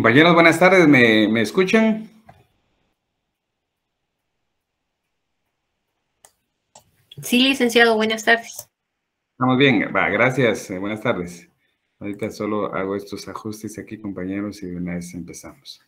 Compañeros, buenas tardes, ¿me, escuchan? Sí, licenciado, buenas tardes. Estamos bien, gracias, eh, buenas tardes. Ahorita solo hago estos ajustes aquí, compañeros, y de una vez empezamos.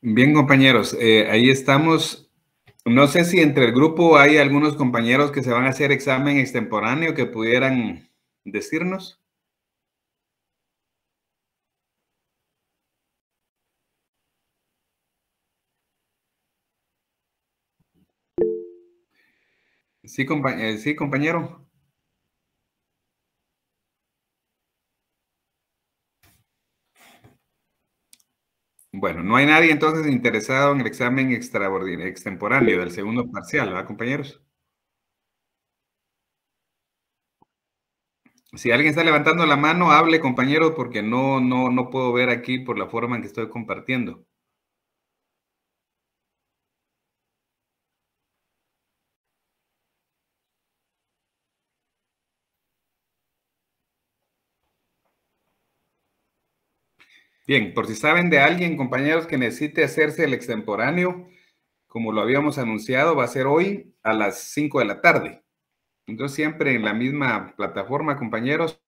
Bien, compañeros, eh, ahí estamos. No sé si entre el grupo hay algunos compañeros que se van a hacer examen extemporáneo que pudieran decirnos. Sí, compañero. Eh, sí, compañero. Bueno, no hay nadie entonces interesado en el examen extraordinario, extemporáneo del segundo parcial, ¿verdad, compañeros? Si alguien está levantando la mano, hable, compañero, porque no, no, no puedo ver aquí por la forma en que estoy compartiendo. Bien, por si saben de alguien, compañeros, que necesite hacerse el extemporáneo, como lo habíamos anunciado, va a ser hoy a las 5 de la tarde. Entonces, siempre en la misma plataforma, compañeros,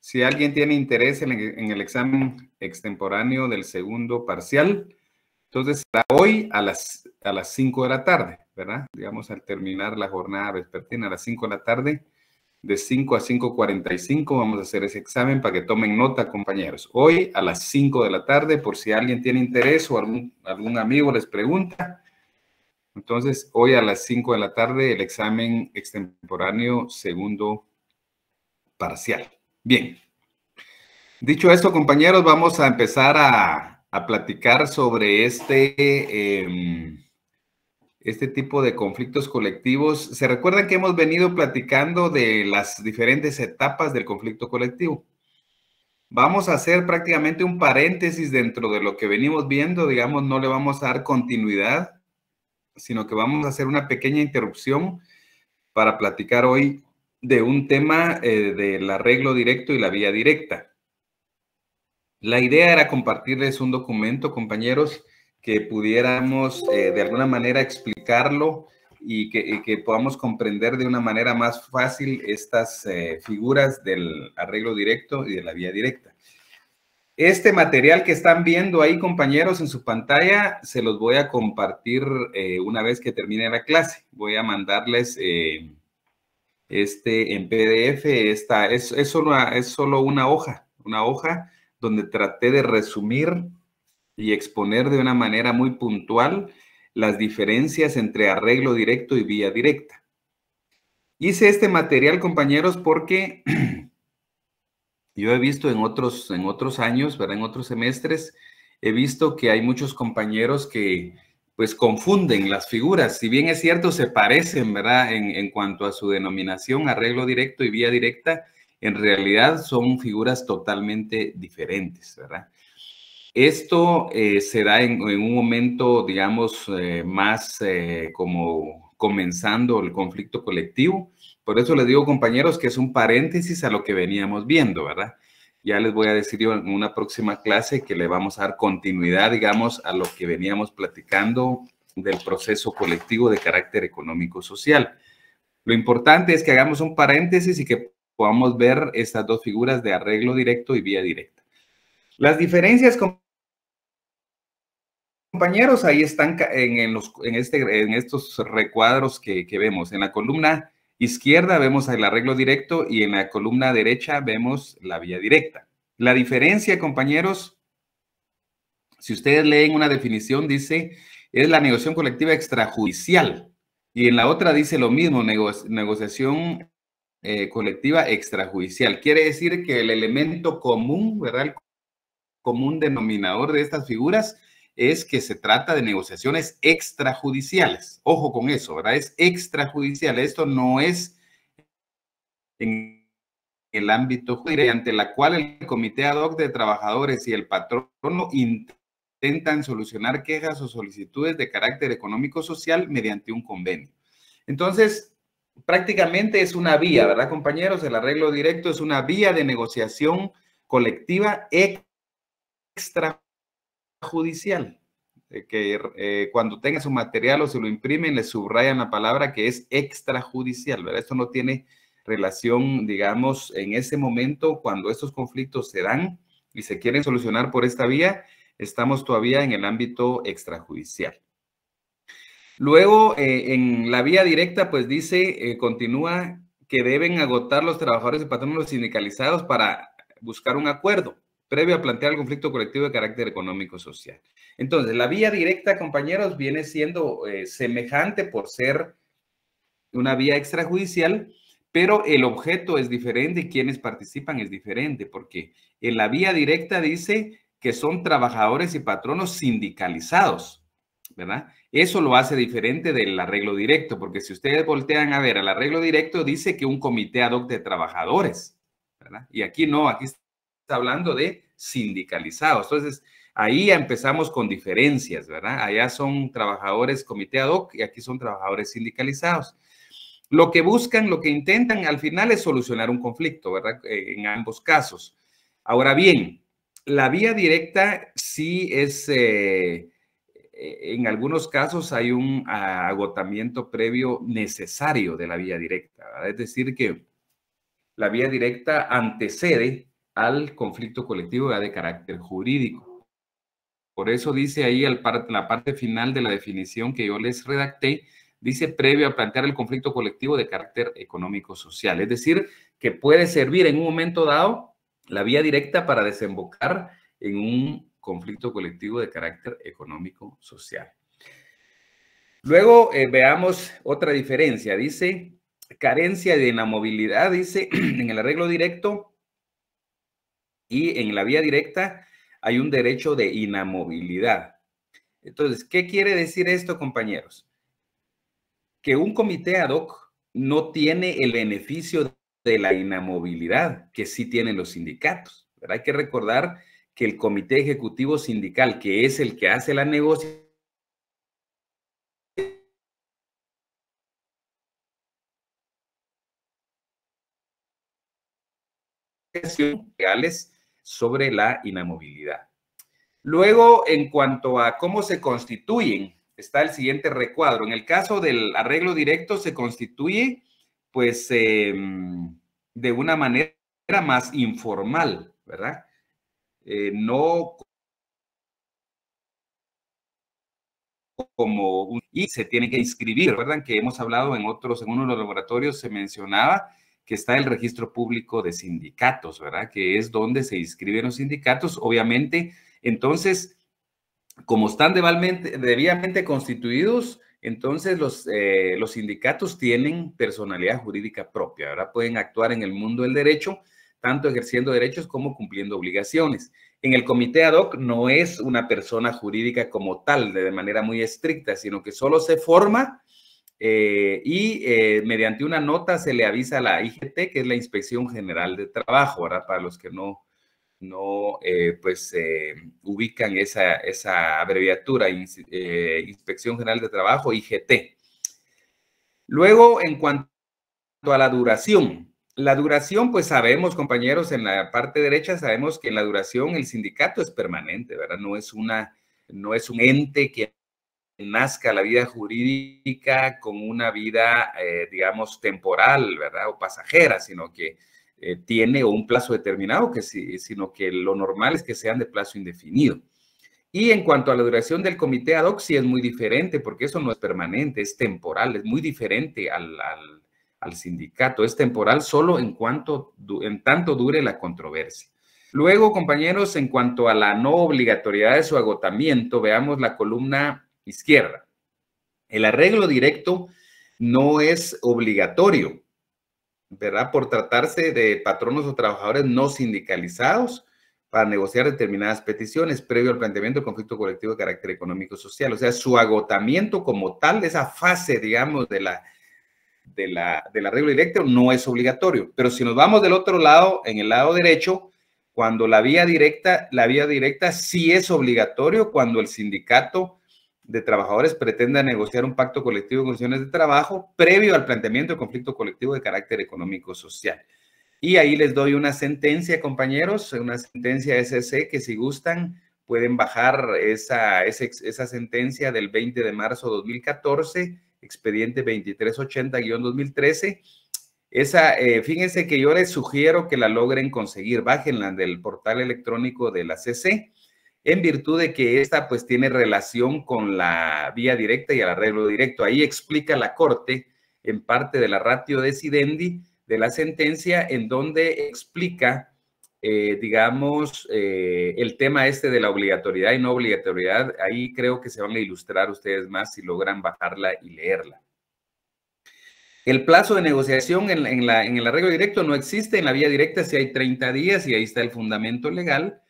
si alguien tiene interés en, el examen extemporáneo del segundo parcial, entonces será hoy a las, a las 5 de la tarde, ¿verdad? Digamos, al terminar la jornada vespertina a las 5 de la tarde, de 5 a 5.45 vamos a hacer ese examen para que tomen nota, compañeros. Hoy a las 5 de la tarde, por si alguien tiene interés o algún, amigo les pregunta. Entonces, hoy a las 5 de la tarde, el examen extemporáneo segundo parcial. Bien. Dicho esto, compañeros, vamos a empezar a, platicar sobre este... Em, este tipo de conflictos colectivos. ¿Se recuerdan que hemos venido platicando de las diferentes etapas del conflicto colectivo? Vamos a hacer prácticamente un paréntesis dentro de lo que venimos viendo, digamos, no le vamos a dar continuidad, sino que vamos a hacer una pequeña interrupción para platicar hoy de un tema eh, del arreglo directo y la vía directa. La idea era compartirles un documento, compañeros, que pudiéramos eh, de alguna manera explicarlo y que, podamos comprender de una manera más fácil estas eh, figuras del arreglo directo y de la vía directa. Este material que están viendo ahí, compañeros, en su pantalla, se los voy a compartir eh, una vez que termine la clase. Voy a mandarles este en PDF. Esta, es, es solo una hoja, una hoja donde traté de resumir y exponer de una manera muy puntual las diferencias entre arreglo directo y vía directa. Hice este material, compañeros, porque yo he visto en otros, en otros años, ¿verdad? en otros semestres, he visto que hay muchos compañeros que pues confunden las figuras. Si bien es cierto, se parecen, ¿verdad? En, en cuanto a su denominación, arreglo directo y vía directa, en realidad son figuras totalmente diferentes, ¿verdad? Esto será eh, se en, un momento, digamos, eh, más eh, como comenzando el conflicto colectivo. Por eso les digo, compañeros, que es un paréntesis a lo que veníamos viendo, ¿verdad? Ya les voy a decir en una próxima clase que le vamos a dar continuidad, digamos, a lo que veníamos platicando del proceso colectivo de carácter económico-social. Lo importante es que hagamos un paréntesis y que podamos ver estas dos figuras de arreglo directo y vía directa. Las diferencias, compañeros, ahí están en, este, en estos recuadros que, vemos. En la columna izquierda vemos el arreglo directo y en la columna derecha vemos la vía directa. La diferencia, compañeros, si ustedes leen una definición, dice, es la negociación colectiva extrajudicial. Y en la otra dice lo mismo, negociación eh, colectiva extrajudicial. Quiere decir que el elemento común, ¿verdad? El común denominador de estas figuras es que se trata de negociaciones extrajudiciales. Ojo con eso, ¿verdad? Es extrajudicial. Esto no es en el ámbito jurídico, ante la cual el Comité Ad hoc de Trabajadores y el patrono intentan solucionar quejas o solicitudes de carácter económico-social mediante un convenio. Entonces, prácticamente es una vía, ¿verdad, compañeros? El arreglo directo es una vía de negociación colectiva extrajudicial judicial, que eh, cuando tenga su material o se lo imprimen, le subrayan la palabra que es extrajudicial, ¿verdad? Esto no tiene relación, digamos, en ese momento cuando estos conflictos se dan y se quieren solucionar por esta vía, estamos todavía en el ámbito extrajudicial. Luego, eh, en la vía directa, pues dice, eh, continúa que deben agotar los trabajadores y patronos sindicalizados para buscar un acuerdo previo a plantear el conflicto colectivo de carácter económico-social. Entonces, la vía directa, compañeros, viene siendo eh, semejante por ser una vía extrajudicial, pero el objeto es diferente y quienes participan es diferente, porque en la vía directa dice que son trabajadores y patronos sindicalizados, ¿verdad? Eso lo hace diferente del arreglo directo, porque si ustedes voltean a ver, el arreglo directo dice que un comité adopte trabajadores, ¿verdad? Y aquí no, aquí está hablando de sindicalizados. Entonces, ahí empezamos con diferencias, ¿verdad? Allá son trabajadores comité ad hoc y aquí son trabajadores sindicalizados. Lo que buscan, lo que intentan al final es solucionar un conflicto, ¿verdad? Eh, en ambos casos. Ahora bien, la vía directa sí es, eh, eh, en algunos casos hay un agotamiento previo necesario de la vía directa, ¿verdad? Es decir, que la vía directa antecede al conflicto colectivo de carácter jurídico. Por eso dice ahí al la parte final de la definición que yo les redacté, dice previo a plantear el conflicto colectivo de carácter económico-social. Es decir, que puede servir en un momento dado la vía directa para desembocar en un conflicto colectivo de carácter económico-social. Luego eh, veamos otra diferencia. Dice carencia de la movilidad, dice en el arreglo directo, y en la vía directa hay un derecho de inamovilidad. Entonces, ¿qué quiere decir esto, compañeros? Que un comité ad hoc no tiene el beneficio de la inamovilidad que sí tienen los sindicatos. Pero hay que recordar que el comité ejecutivo sindical, que es el que hace la negociación, legales sobre la inamovilidad. Luego, en cuanto a cómo se constituyen, está el siguiente recuadro. En el caso del arreglo directo se constituye, pues, em, de una manera más informal, ¿verdad? Eh, no como un, y se tiene que inscribir. ¿verdad? que hemos hablado en otros, en uno de los laboratorios se mencionaba que está el registro público de sindicatos, ¿verdad? Que es donde se inscriben los sindicatos, obviamente. Entonces, como están debidamente constituidos, entonces los, eh, los sindicatos tienen personalidad jurídica propia, ¿verdad? Pueden actuar en el mundo del derecho, tanto ejerciendo derechos como cumpliendo obligaciones. En el comité ad hoc no es una persona jurídica como tal, de manera muy estricta, sino que solo se forma eh, y eh, mediante una nota se le avisa a la IGT, que es la Inspección General de Trabajo, ¿verdad? Para los que no, no eh, pues, ubican esa, esa abreviatura, Inspección General de Trabajo, IGT. Luego, en cuanto a la duración, la duración, pues sabemos, compañeros, en la parte derecha sabemos que en la duración el sindicato es permanente, ¿verdad? No es una, no es un ente que nazca la vida jurídica con una vida, eh, digamos, temporal, ¿verdad? O pasajera, sino que eh, tiene un plazo determinado, que si, sino que lo normal es que sean de plazo indefinido. Y en cuanto a la duración del comité ad hoc, sí es muy diferente, porque eso no es permanente, es temporal, es muy diferente al, al sindicato, es temporal solo en, cuanto, en tanto dure la controversia. Luego, compañeros, en cuanto a la no obligatoriedad de su agotamiento, veamos la columna izquierda. El arreglo directo no es obligatorio, ¿verdad? Por tratarse de patronos o trabajadores no sindicalizados para negociar determinadas peticiones previo al planteamiento del conflicto colectivo de carácter económico social. O sea, su agotamiento como tal, de esa fase, digamos, de la, de la, del arreglo directo no es obligatorio. Pero si nos vamos del otro lado, en el lado derecho, cuando la vía directa, la vía directa sí es obligatorio cuando el sindicato de Trabajadores pretenda negociar un pacto colectivo de condiciones de trabajo previo al planteamiento de conflicto colectivo de carácter económico-social. Y ahí les doy una sentencia, compañeros, una sentencia SC que si gustan pueden bajar esa, esa, sentencia del 20 de marzo de 2014, expediente 2380-2013. Esa, eh, fíjense que yo les sugiero que la logren conseguir, bájenla del portal electrónico de la CC en virtud de que esta pues tiene relación con la vía directa y el arreglo directo. Ahí explica la Corte en parte de la ratio decidendi de la sentencia en donde explica, eh, digamos, eh, el tema este de la obligatoriedad y no obligatoriedad. Ahí creo que se van a ilustrar ustedes más si logran bajarla y leerla. El plazo de negociación en, la, en el arreglo directo no existe, en la vía directa si hay 30 días y ahí está el fundamento legal.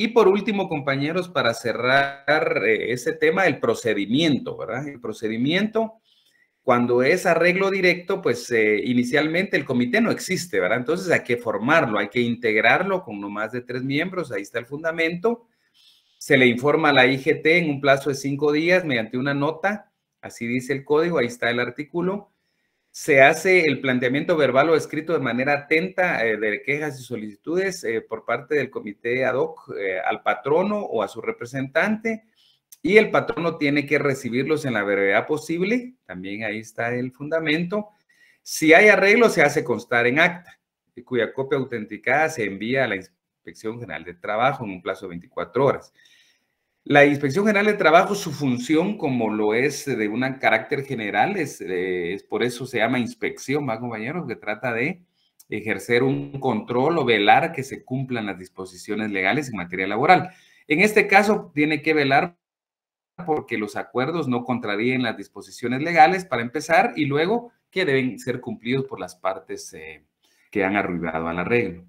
Y por último, compañeros, para cerrar eh, ese tema, el procedimiento, ¿verdad? El procedimiento, cuando es arreglo directo, pues eh, inicialmente el comité no existe, ¿verdad? Entonces hay que formarlo, hay que integrarlo con no más de tres miembros, ahí está el fundamento. Se le informa a la IGT en un plazo de cinco días mediante una nota, así dice el código, ahí está el artículo se hace el planteamiento verbal o escrito de manera atenta eh, de quejas y solicitudes eh, por parte del comité ad hoc eh, al patrono o a su representante y el patrono tiene que recibirlos en la brevedad posible, también ahí está el fundamento. Si hay arreglo, se hace constar en acta, y cuya copia autenticada se envía a la Inspección General de Trabajo en un plazo de 24 horas. La Inspección General de Trabajo, su función, como lo es de un carácter general, es, eh, por eso se llama inspección, va compañeros, que trata de ejercer un control o velar que se cumplan las disposiciones legales en materia laboral. En este caso, tiene que velar porque los acuerdos no contraríen las disposiciones legales para empezar y luego que deben ser cumplidos por las partes eh, que han arribado al arreglo.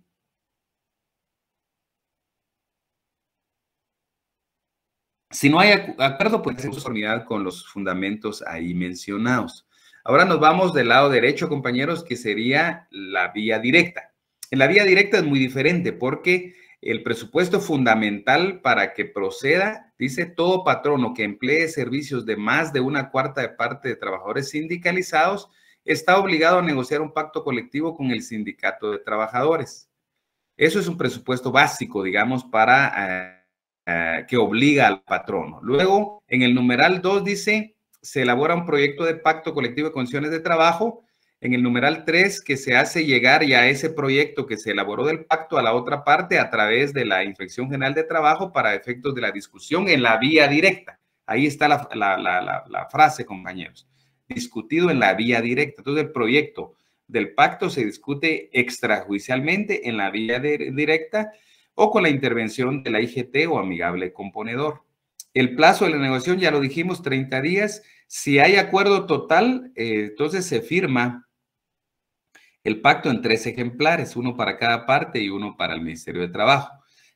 Si no hay acuerdo, pues en conformidad con los fundamentos ahí mencionados. Ahora nos vamos del lado derecho, compañeros, que sería la vía directa. En la vía directa es muy diferente porque el presupuesto fundamental para que proceda, dice todo patrono que emplee servicios de más de una cuarta de parte de trabajadores sindicalizados, está obligado a negociar un pacto colectivo con el sindicato de trabajadores. Eso es un presupuesto básico, digamos, para... Eh, eh, que obliga al patrono. Luego, en el numeral 2 dice, se elabora un proyecto de pacto colectivo de condiciones de trabajo. En el numeral 3, que se hace llegar ya ese proyecto que se elaboró del pacto a la otra parte a través de la Inspección General de Trabajo para efectos de la discusión en la vía directa. Ahí está la, frase, compañeros. Discutido en la vía directa. Entonces, el proyecto del pacto se discute extrajudicialmente en la vía directa o con la intervención de la IGT o amigable componedor. El plazo de la negociación, ya lo dijimos, 30 días. Si hay acuerdo total, eh, entonces se firma el pacto en tres ejemplares, uno para cada parte y uno para el Ministerio de Trabajo.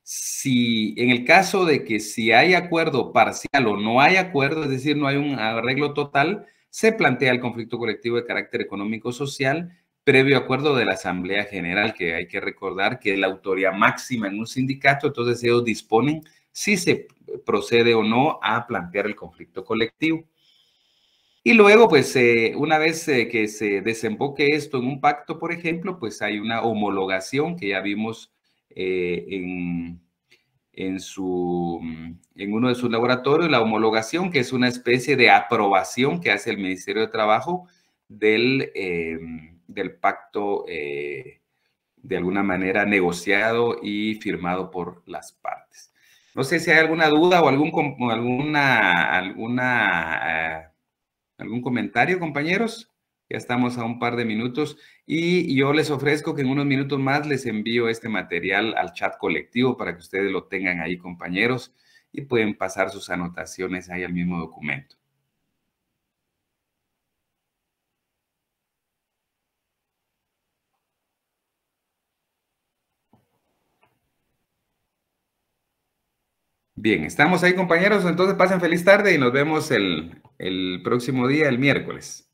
Si en el caso de que si hay acuerdo parcial o no hay acuerdo, es decir, no hay un arreglo total, se plantea el conflicto colectivo de carácter económico-social previo acuerdo de la Asamblea General, que hay que recordar que es la autoría máxima en un sindicato, entonces ellos disponen si se procede o no a plantear el conflicto colectivo. Y luego, pues, eh, una vez eh, que se desemboque esto en un pacto, por ejemplo, pues hay una homologación que ya vimos eh, en, en, su, en uno de sus laboratorios, la homologación, que es una especie de aprobación que hace el Ministerio de Trabajo del del pacto eh, de alguna manera negociado y firmado por las partes. No sé si hay alguna duda o algún, alguna, alguna, eh, algún comentario, compañeros. Ya estamos a un par de minutos y yo les ofrezco que en unos minutos más les envío este material al chat colectivo para que ustedes lo tengan ahí, compañeros, y pueden pasar sus anotaciones ahí al mismo documento. Bien, estamos ahí compañeros, entonces pasen feliz tarde y nos vemos el, el próximo día, el miércoles.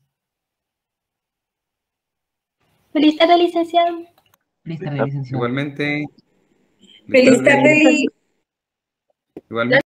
Feliz tarde, licenciado. Feliz tarde, licenciado. Igualmente. Feliz tarde. Igualmente.